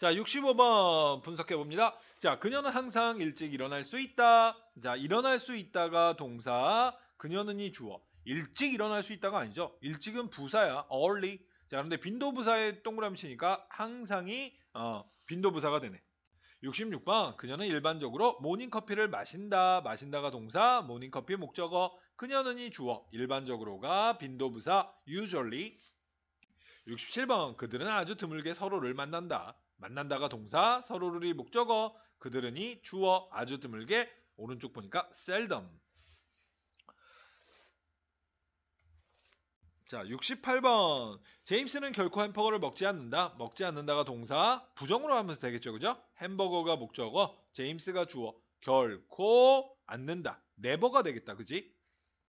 자, 65번 분석해 봅니다. 자, 그녀는 항상 일찍 일어날 수 있다. 자, 일어날 수 있다가 동사, 그녀는 이 주어. 일찍 일어날 수 있다가 아니죠. 일찍은 부사야. early. 자, 그런데 빈도 부사에 동그라미 치니까 항상이 어, 빈도 부사가 되네. 66번 그녀는 일반적으로 모닝커피를 마신다. 마신다가 동사, 모닝커피 목적어, 그녀는 이 주어. 일반적으로가 빈도 부사 usually 67번 그들은 아주 드물게 서로를 만난다. 만난다가 동사, 서로를이 목적어, 그들은이 주어, 아주 드물게 오른쪽 보니까 seldom. 자, 68번. 제임스는 결코 햄버거를 먹지 않는다. 먹지 않는다가 동사, 부정으로 하면서 되겠죠. 그죠? 햄버거가 목적어, 제임스가 주어, 결코 않는다. 네버가 되겠다. 그지?